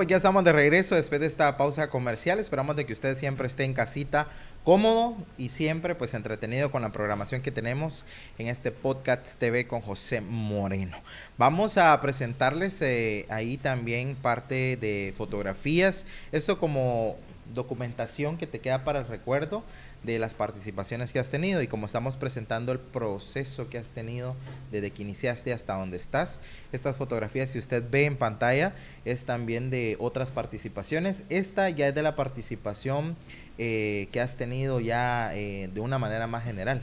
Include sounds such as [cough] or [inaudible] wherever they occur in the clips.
Pues ya estamos de regreso después de esta pausa comercial. Esperamos de que ustedes siempre estén en casita cómodo y siempre pues entretenido con la programación que tenemos en este podcast TV con José Moreno. Vamos a presentarles eh, ahí también parte de fotografías. Esto como documentación que te queda para el recuerdo de las participaciones que has tenido y como estamos presentando el proceso que has tenido desde que iniciaste hasta donde estás. Estas fotografías, si usted ve en pantalla, es también de otras participaciones. Esta ya es de la participación eh, que has tenido ya eh, de una manera más general,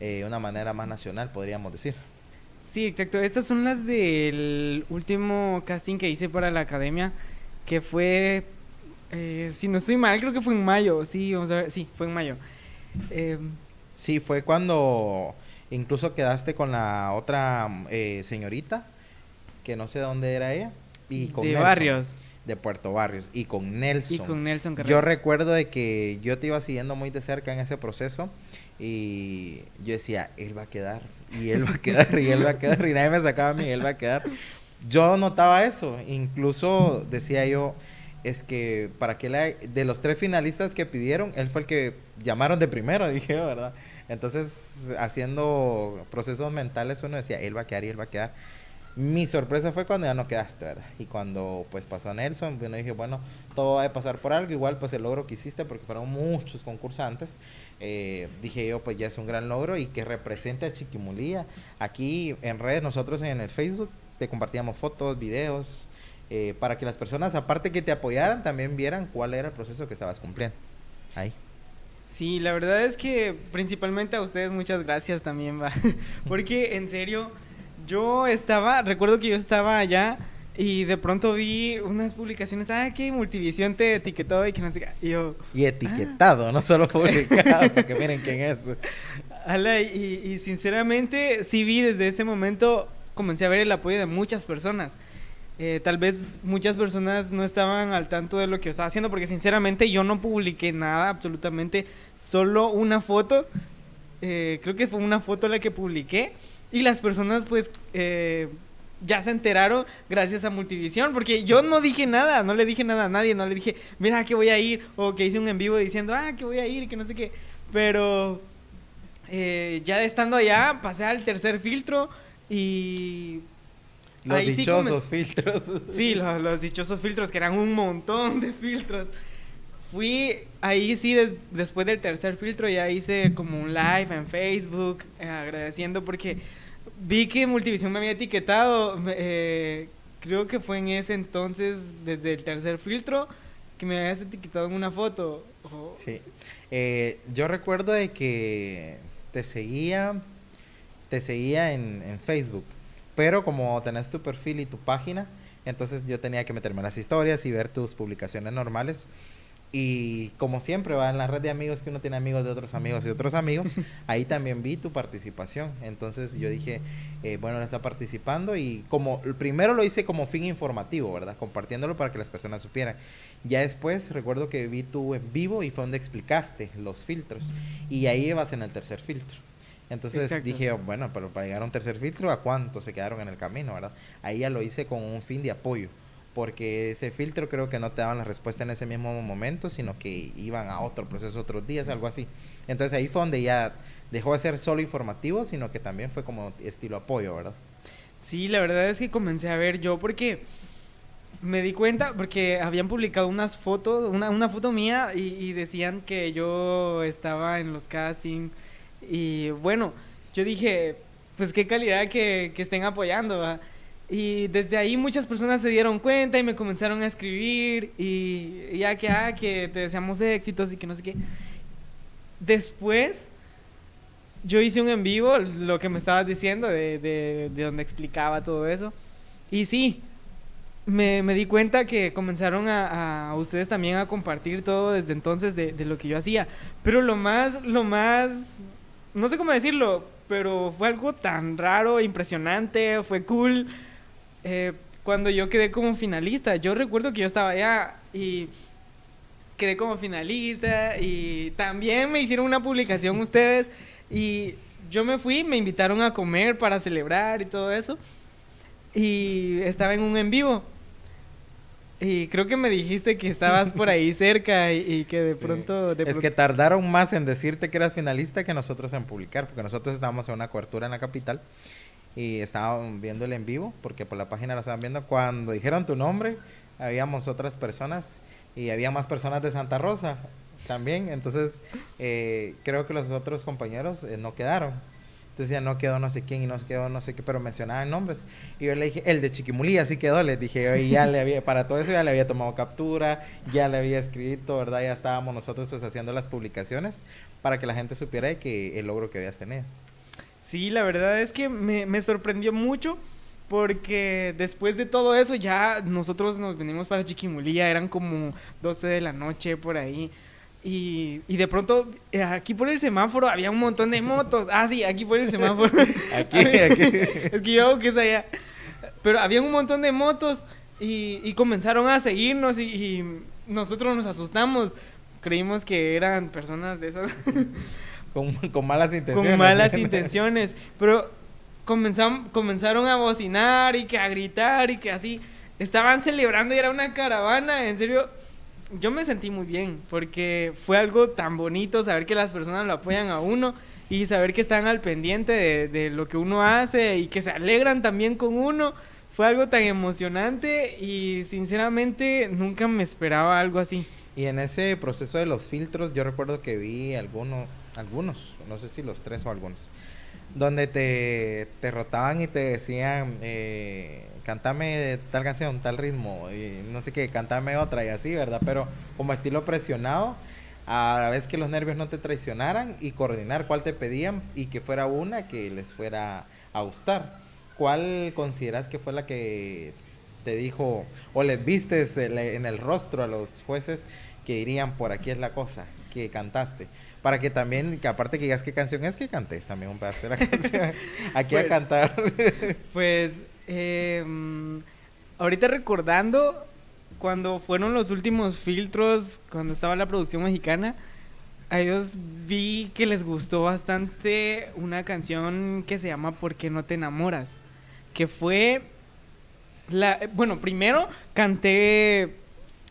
eh, una manera más nacional, podríamos decir. Sí, exacto. Estas son las del último casting que hice para la academia, que fue eh, si no estoy mal, creo que fue en mayo. Sí, vamos a ver. Sí, fue en mayo. Em, sí, fue cuando incluso quedaste con la otra eh, señorita, que no sé dónde era ella. Y con de Barrios. De Puerto Barrios. Y con Nelson. Y con Nelson Yo recuerdo de que yo te iba siguiendo muy de cerca en ese proceso. Y yo decía, él va a quedar, y él va a quedar, y él va a quedar, y nadie me sacaba a mí, él va a quedar. Yo notaba eso, incluso decía yo, es que para que la, de los tres finalistas que pidieron, él fue el que llamaron de primero, [laughs] dije, ¿verdad? Entonces, haciendo procesos mentales, uno decía, él va a quedar y él va a quedar. Mi sorpresa fue cuando ya no quedaste, ¿verdad? Y cuando pues pasó Nelson, bueno, pues, dije, bueno, todo va a pasar por algo, igual pues el logro que hiciste, porque fueron muchos concursantes, eh, dije yo, pues ya es un gran logro y que represente a Chiquimulía. Aquí en redes, nosotros en el Facebook, te compartíamos fotos, videos, eh, para que las personas, aparte que te apoyaran, también vieran cuál era el proceso que estabas cumpliendo. Ahí. Sí, la verdad es que principalmente a ustedes muchas gracias también, va. [laughs] Porque en serio, yo estaba, recuerdo que yo estaba allá y de pronto vi unas publicaciones, ah, que Multivisión te etiquetó y que no sé qué. Y, yo, y ah". etiquetado, no solo [laughs] publicado, porque miren quién es. Ala, y, y sinceramente sí vi desde ese momento, comencé a ver el apoyo de muchas personas. Eh, tal vez muchas personas no estaban al tanto de lo que estaba haciendo, porque sinceramente yo no publiqué nada, absolutamente, solo una foto. Eh, creo que fue una foto la que publiqué. Y las personas, pues, eh, ya se enteraron gracias a Multivisión, porque yo no dije nada, no le dije nada a nadie, no le dije, mira, que voy a ir, o que hice un en vivo diciendo, ah, que voy a ir, que no sé qué. Pero ya estando allá, pasé al tercer filtro y los dichosos filtros. [laughs] Sí, los, dichosos filtros, que eran un montón de filtros fui ahí sí después del tercer filtro ya hice como un live en Facebook eh, agradeciendo porque vi que Multivisión me había etiquetado eh, creo que fue en ese entonces desde el tercer filtro que me habías etiquetado en una foto oh. sí eh, yo recuerdo de que te seguía te seguía en Facebook pero como tenés tu perfil y tu página, entonces yo tenía que meterme en las historias y ver tus publicaciones normales. Y como siempre, va en la red de amigos que uno tiene amigos de otros amigos y otros amigos, [laughs] ahí también vi tu participación. Entonces yo dije, eh, bueno, está participando y como primero lo hice como fin informativo, ¿verdad? Compartiéndolo para que las personas supieran. Ya después recuerdo que vi tu en vivo y fue donde explicaste los filtros. Y ahí vas en el tercer filtro. Entonces dije, bueno, pero para llegar a un tercer filtro, ¿a cuánto se quedaron en el camino, verdad? Ahí ya lo hice con un fin de apoyo, porque ese filtro creo que no te daban la respuesta en ese mismo momento, sino que iban a otro proceso otros días, algo así. Entonces ahí fue donde ya dejó de ser solo informativo, sino que también fue como estilo apoyo, ¿verdad? Sí, la verdad es que comencé a ver yo porque me di cuenta porque habían publicado unas fotos, una, foto mía y, y decían que yo estaba en los castings y bueno, yo dije, pues qué calidad que, que estén apoyando. Y desde ahí muchas personas se dieron cuenta y me comenzaron a escribir y ya que, ah, que te deseamos éxitos y que no sé qué. Después, yo hice un en vivo, lo que me estabas diciendo, de, de, de donde explicaba todo eso. Y sí, me, me, di cuenta que comenzaron a, a, ustedes también a compartir todo desde entonces de, de, lo que yo hacía. Pero lo más, lo más no sé cómo decirlo, pero fue algo tan raro, impresionante, fue cool. Eh, cuando yo quedé como finalista, yo recuerdo que yo estaba allá y quedé como finalista y también me hicieron una publicación [laughs] ustedes y yo me fui, me invitaron a comer para celebrar y todo eso y estaba en un en vivo y creo que me dijiste que estabas por ahí [laughs] cerca y, que de pronto... es que tardaron más en decirte que eras finalista que nosotros en publicar, porque nosotros estábamos en una cobertura en la capital y estaban viéndole en vivo, porque por la página la estaban viendo. Cuando dijeron tu nombre, habíamos otras personas y había más personas de Santa Rosa también, entonces eh, creo que los otros compañeros eh, no quedaron decía no quedó no sé quién y no quedó no sé qué, pero mencionaban nombres. Y yo le dije, el de Chiquimulí, así quedó, le dije ya le había, para todo eso ya le había tomado captura, ya le había escrito, ¿verdad? Ya estábamos nosotros pues haciendo las publicaciones para que la gente supiera que el logro que habías tenido. Sí, la verdad es que me, sorprendió mucho. Porque después de todo eso ya nosotros nos venimos para Chiquimulía, eran como 12 de la noche por ahí. Y, de pronto, eh, aquí por el semáforo había un montón de motos. Ah, sí, aquí por el semáforo. [laughs] aquí, [laughs] aquí. Es que yo hago que es allá. Pero había un montón de motos y, comenzaron a seguirnos y, nosotros nos asustamos. Creímos que eran personas de esas. [laughs] con, malas intenciones. Con malas intenciones. Pero comenzaron a bocinar y que a gritar y que así. Estaban celebrando y era una caravana, en serio yo me sentí muy bien porque fue algo tan bonito saber que las personas lo apoyan a uno y saber que están al pendiente de, lo que uno hace y que se alegran también con uno. Fue algo tan emocionante y sinceramente nunca me esperaba algo así. Y en ese proceso de los filtros yo recuerdo que vi algunos, no sé si los tres o algunos, donde te, te rotaban y te decían, eh, cantame tal canción, tal ritmo, y no sé qué, cantame otra y así, ¿verdad? Pero como estilo presionado, a la vez que los nervios no te traicionaran y coordinar cuál te pedían y que fuera una que les fuera a gustar. ¿Cuál consideras que fue la que te dijo o les viste eh, en el rostro a los jueces que dirían por aquí es la cosa que cantaste? para que también, que aparte que digas qué canción es, que cantes también un pedazo de la [laughs] canción. Aquí a pues, cantar. pues, em, ahorita recordando, cuando fueron los últimos filtros, cuando estaba la producción mexicana, a ellos vi que les gustó bastante una canción que se llama ¿Por qué no te enamoras? Que fue la, bueno, primero canté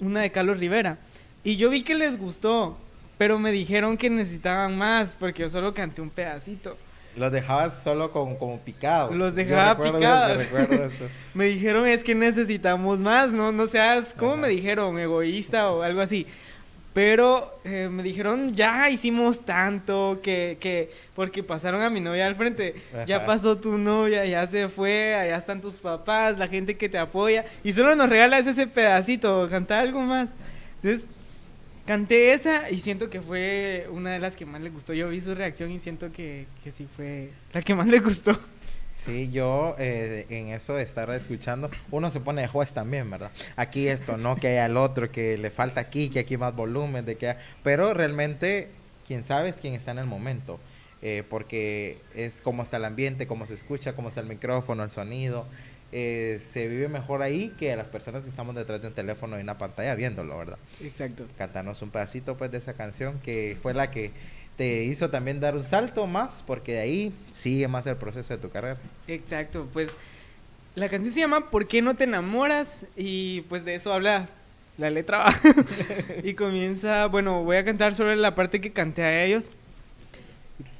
una de Carlos Rivera y yo vi que les gustó pero me dijeron que necesitaban más porque yo solo canté un pedacito. Los dejabas solo con, como picados. Los dejaba picados. [laughs] me dijeron, es que necesitamos más, no, no seas, ¿cómo me dijeron? Egoísta o algo así. Pero eh, me dijeron, ya hicimos tanto que, que, porque pasaron a mi novia al frente, ya pasó tu novia, ya se fue, allá están tus papás, la gente que te apoya, y solo nos regalas ese pedacito, cantar algo más. Entonces, Canté esa y siento que fue una de las que más le gustó. Yo vi su reacción y siento que, que sí fue la que más le gustó. Sí, yo eh, en eso de estar escuchando, uno se pone de juez también, ¿verdad? Aquí esto, no, que hay al otro, que le falta aquí, que aquí más volumen, de que... Pero realmente, quién sabe es quién está en el momento. Eh, porque es cómo está el ambiente, cómo se escucha, cómo está el micrófono, el sonido. Eh, se vive mejor ahí que las personas que estamos detrás de un teléfono y una pantalla viéndolo, ¿verdad? Exacto. Cantarnos un pedacito pues de esa canción que fue la que te hizo también dar un salto más porque de ahí sigue más el proceso de tu carrera. Exacto, pues la canción se llama ¿Por qué no te enamoras? y pues de eso habla la letra. [laughs] y comienza, bueno, voy a cantar sobre la parte que canté a ellos.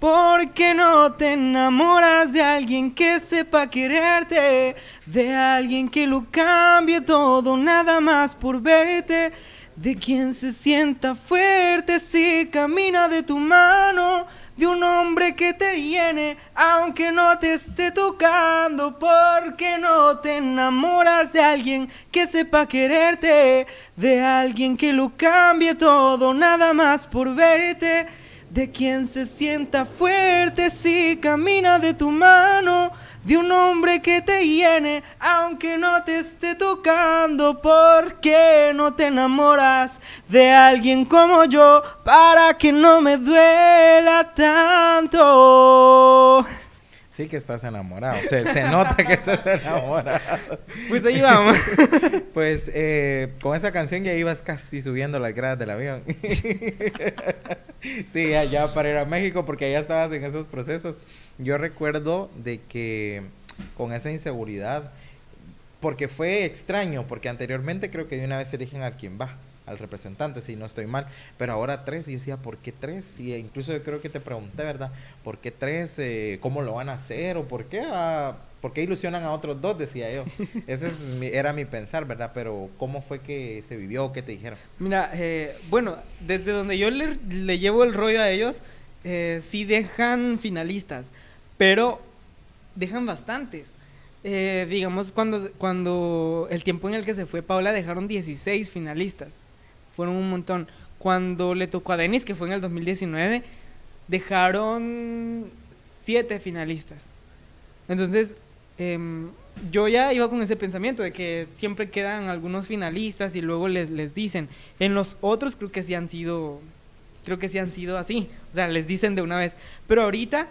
¿Por qué no te enamoras de alguien que sepa quererte? De alguien que lo cambie todo, nada más por verte. De quien se sienta fuerte si camina de tu mano. De un hombre que te llene, aunque no te esté tocando. ¿Por qué no te enamoras de alguien que sepa quererte? De alguien que lo cambie todo, nada más por verte de quien se sienta fuerte si camina de tu mano, de un hombre que te llene, aunque no te esté tocando, ¿Por qué no te enamoras de alguien como yo, para que no me duela tanto. Sí que estás enamorado, se, nota que estás enamorado. Pues ahí vamos. [laughs] pues eh, con esa canción ya ibas casi subiendo las gradas del avión. [laughs] [laughs] sí, allá para ir a México, porque allá estabas en esos procesos. Yo recuerdo de que con esa inseguridad, porque fue extraño, porque anteriormente creo que de una vez eligen al quien va, al representante, si no estoy mal, pero ahora tres, y yo decía, ¿por qué tres? Y eh, incluso yo creo que te pregunté, ¿verdad? ¿Por qué tres? Eh, ¿Cómo lo van a hacer? ¿O por qué? a...? Ah, ¿Por qué ilusionan a otros dos? Decía yo. [laughs] Ese era mi pensar, ¿verdad? Pero ¿cómo fue que se vivió? ¿Qué te dijeron? Mira, eh, bueno, desde donde yo le, llevo el rollo a ellos, eh, sí dejan finalistas, pero dejan bastantes. Eh, digamos, cuando, cuando el tiempo en el que se fue Paula dejaron 16 finalistas. Fueron un montón. Cuando le tocó a Denis, que fue en el 2019, dejaron 7 finalistas. Entonces, Em, yo ya iba con ese pensamiento de que siempre quedan algunos finalistas y luego les, les dicen. En los otros creo que sí han sido, creo que sí han sido así. O sea, les dicen de una vez. Pero ahorita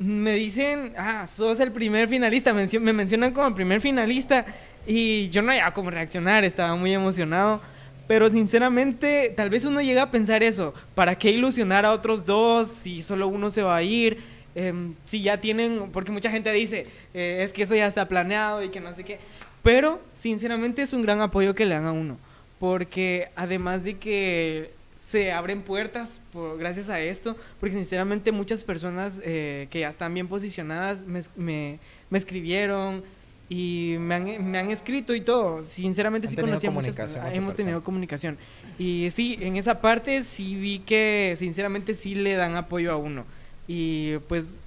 me dicen, ah, sos el primer finalista, me mencionan como el primer finalista y yo no había cómo reaccionar, estaba muy emocionado. Pero sinceramente, tal vez uno llega a pensar eso, ¿para qué ilusionar a otros dos si solo uno se va a ir? Em, si ya tienen, porque mucha gente dice, eh, es que eso ya está planeado y que no sé qué, pero sinceramente es un gran apoyo que le dan a uno, porque además de que se abren puertas gracias a esto, porque sinceramente muchas personas eh, que ya están bien posicionadas me, escribieron y me han, escrito y todo. Sinceramente sí conocía muchas Hemos tenido comunicación. Y sí, en esa parte sí vi que sinceramente sí le dan apoyo a uno. Y pues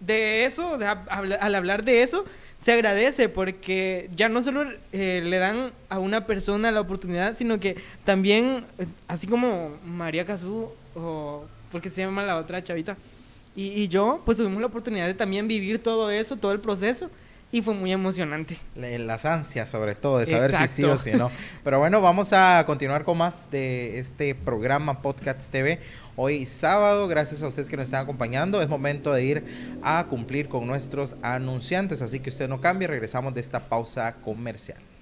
de eso, al hablar de eso, se agradece porque ya no solo eh, le dan a una persona la oportunidad, sino que también, eh, así como María Cazú, o porque se llama la otra chavita, y yo, pues tuvimos la oportunidad de también vivir todo eso, todo el proceso y fue muy emocionante. Las ansias, sobre todo, de saber si sí o si no. Pero bueno, vamos a continuar con más de este programa Podcast TV. Hoy sábado, gracias a ustedes que nos están acompañando, es momento de ir a cumplir con nuestros anunciantes. Así que usted no cambie, regresamos de esta pausa comercial.